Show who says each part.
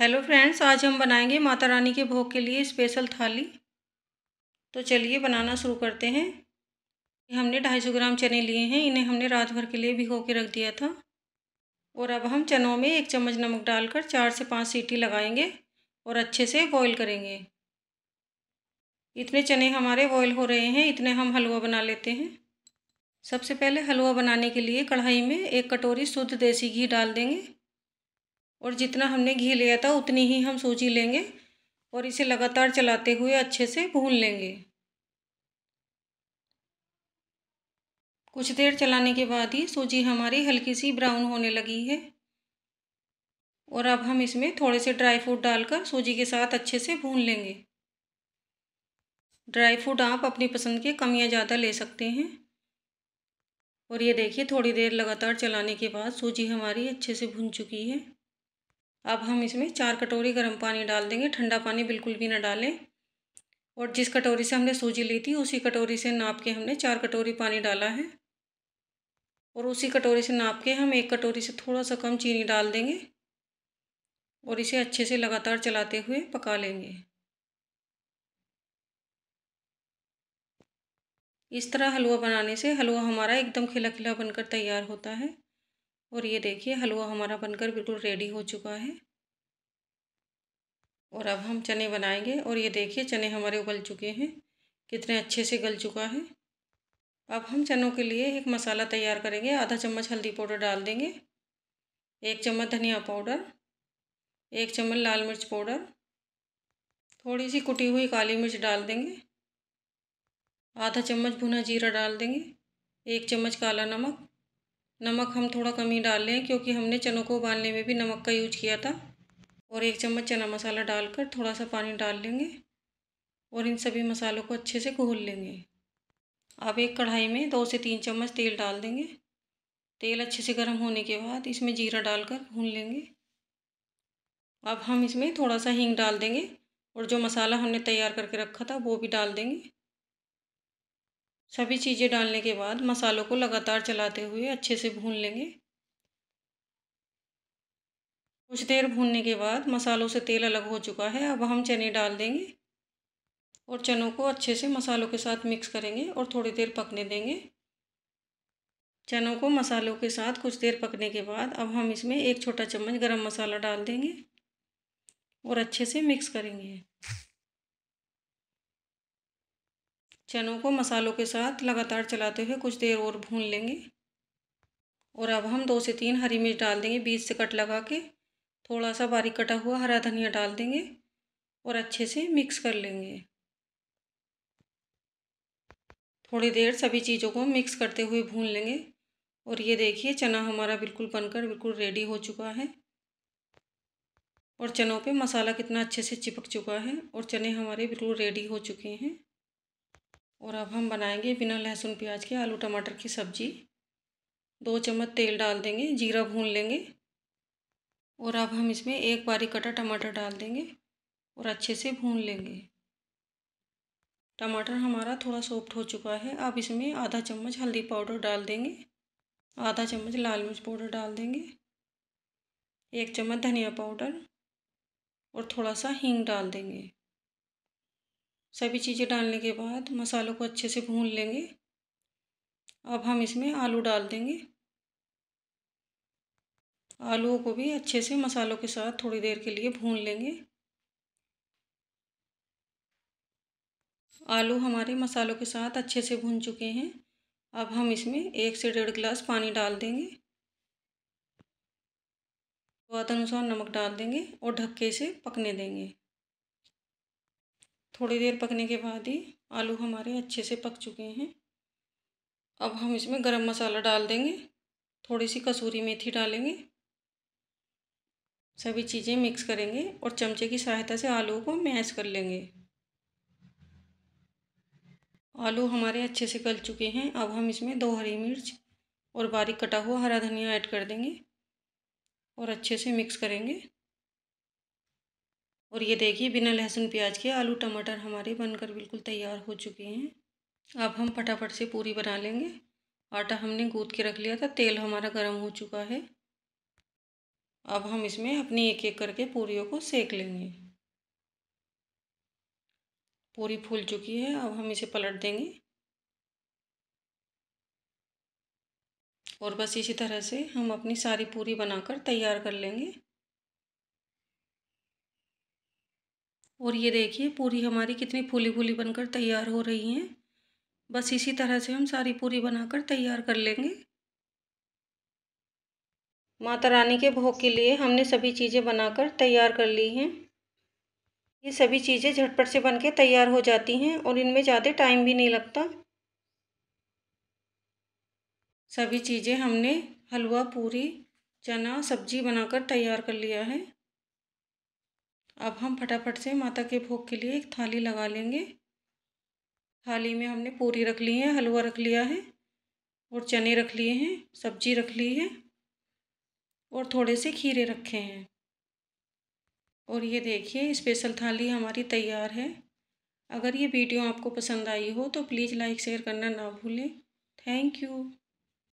Speaker 1: hello friends आज हम बनाएंगे माता रानी के भोग के लिए स्पेशल थाली तो चलिए बनाना शुरू करते हैं हमने ढाई सौ ग्राम चने लिए हैं इन्हें हमने रात भर के लिए भिगो के रख दिया था और अब हम चनों में एक चम्मच नमक डालकर चार से पाँच सीटी लगाएंगे और अच्छे से बॉईल करेंगे इतने चने हमारे बॉयल हो रहे हैं इतने हम हलवा बना लेते हैं सबसे पहले हलवा बनाने के लिए कढ़ाई में एक कटोरी शुद्ध देसी घी डाल देंगे और जितना हमने घी लिया था उतनी ही हम सूजी लेंगे और इसे लगातार चलाते हुए अच्छे से भून लेंगे कुछ देर चलाने के बाद ही सूजी हमारी हल्की सी ब्राउन होने लगी है और अब हम इसमें थोड़े से ड्राई फ्रूट डालकर सूजी के साथ अच्छे से भून लेंगे ड्राई फ्रूट आप अपनी पसंद के कम या ज़्यादा ले सकते हैं और ये देखिए थोड़ी देर लगातार चलाने के बाद सूजी हमारी अच्छे से भुन चुकी है अब हम इसमें चार कटोरी गर्म पानी डाल देंगे ठंडा पानी बिल्कुल भी ना डालें और जिस कटोरी से हमने सूजी ली थी उसी कटोरी से नाप के हमने चार कटोरी पानी डाला है और उसी कटोरी से नाप के हम एक कटोरी से थोड़ा सा कम चीनी डाल देंगे और इसे अच्छे से लगातार चलाते हुए पका लेंगे इस तरह हलवा बनाने से हलवा हमारा एकदम खिला खिला बनकर तैयार होता है और ये देखिए हलवा हमारा बनकर बिल्कुल रेडी हो चुका है और अब हम चने बनाएंगे और ये देखिए चने हमारे उबल चुके हैं कितने अच्छे से गल चुका है अब हम चनों के लिए एक मसाला तैयार करेंगे आधा चम्मच हल्दी पाउडर डाल देंगे एक चम्मच धनिया पाउडर एक चम्मच लाल मिर्च पाउडर थोड़ी सी कुटी हुई काली मिर्च डाल देंगे आधा चम्मच भुना जीरा डाल देंगे एक चम्मच काला नमक नमक हम थोड़ा कम ही डाल लें क्योंकि हमने चनों को उबालने में भी नमक का यूज किया था और एक चम्मच चना मसाला डालकर थोड़ा सा पानी डाल लेंगे और इन सभी मसालों को अच्छे से घोल लेंगे आप एक कढ़ाई में दो से तीन चम्मच तेल डाल देंगे तेल अच्छे से गर्म होने के बाद इसमें जीरा डालकर भून लेंगे अब हम इसमें थोड़ा सा हींग डाल देंगे और जो मसाला हमने तैयार करके रखा था वो भी डाल देंगे सभी चीज़ें डालने के बाद मसालों को लगातार चलाते हुए अच्छे से भून लेंगे कुछ देर भूनने के बाद मसालों से तेल अलग हो चुका है अब हम चने डाल देंगे और चनों को अच्छे से मसालों के साथ मिक्स करेंगे और थोड़ी देर पकने देंगे चनों को मसालों के साथ कुछ देर पकने के बाद अब हम इसमें एक छोटा चम्मच गरम मसाला डाल देंगे और अच्छे से मिक्स करेंगे चनों को मसालों के साथ लगातार चलाते हुए कुछ देर और भून लेंगे और अब हम दो से तीन हरी मिर्च डाल देंगे बीज से कट लगा के थोड़ा सा बारीक कटा हुआ हरा धनिया डाल देंगे और अच्छे से मिक्स कर लेंगे थोड़ी देर सभी चीज़ों को मिक्स करते हुए भून लेंगे और ये देखिए चना हमारा बिल्कुल बनकर बिल्कुल रेडी हो चुका है और चनों पे मसाला कितना अच्छे से चिपक चुका है और चने हमारे बिल्कुल रेडी हो चुके हैं और अब हम बनाएंगे बिना लहसुन प्याज के आलू टमाटर की सब्ज़ी दो चम्मच तेल डाल देंगे जीरा भून लेंगे और अब हम इसमें एक बारी कटा टमाटर डाल देंगे और अच्छे से भून लेंगे टमाटर हमारा थोड़ा सॉफ्ट हो चुका है अब इसमें आधा चम्मच हल्दी पाउडर डाल देंगे आधा चम्मच लाल मिर्च पाउडर डाल देंगे एक चम्मच धनिया पाउडर और थोड़ा सा हींग डाल देंगे सभी चीज़ें डालने के बाद मसालों को अच्छे से भून लेंगे अब हम इसमें आलू डाल देंगे आलूओं को भी अच्छे से मसालों के साथ थोड़ी देर के लिए भून लेंगे आलू हमारे मसालों के साथ अच्छे से भून चुके हैं अब हम इसमें एक से डेढ़ गिलास पानी डाल देंगे स्वाद अनुसार नमक डाल देंगे और ढक्के से पकने देंगे थोड़ी देर पकने के बाद ही आलू हमारे अच्छे से पक चुके हैं अब हम इसमें गरम मसाला डाल देंगे थोड़ी सी कसूरी मेथी डालेंगे सभी चीज़ें मिक्स करेंगे और चमचे की सहायता से आलू को मैश कर लेंगे आलू हमारे अच्छे से गल चुके हैं अब हम इसमें दो हरी मिर्च और बारीक कटा हुआ हरा धनिया ऐड कर देंगे और अच्छे से मिक्स करेंगे और ये देखिए बिना लहसुन प्याज के आलू टमाटर हमारे बनकर बिल्कुल तैयार हो चुके हैं अब हम फटाफट से पूरी बना लेंगे आटा हमने गूद के रख लिया था तेल हमारा गर्म हो चुका है अब हम इसमें अपनी एक एक करके पूरी को सेक लेंगे पूरी फूल चुकी है अब हम इसे पलट देंगे और बस इसी तरह से हम अपनी सारी पूरी बनाकर तैयार कर लेंगे और ये देखिए पूरी हमारी कितनी फूली फूली बनकर तैयार हो रही हैं बस इसी तरह से हम सारी पूरी बनाकर तैयार कर लेंगे माता रानी के भोग के लिए हमने सभी चीज़ें बनाकर तैयार कर ली हैं ये सभी चीज़ें झटपट से बन के तैयार हो जाती हैं और इनमें ज़्यादा टाइम भी नहीं लगता सभी चीज़ें हमने हलवा पूरी चना सब्जी बनाकर तैयार कर लिया है अब हम फटाफट से माता के भोग के लिए एक थाली लगा लेंगे थाली में हमने पूरी रख ली है हलवा रख लिया है और चने रख लिए हैं सब्जी रख ली है और थोड़े से खीरे रखे हैं और ये देखिए स्पेशल थाली हमारी तैयार है अगर ये वीडियो आपको पसंद आई हो तो प्लीज़ लाइक शेयर करना ना भूलें थैंक यू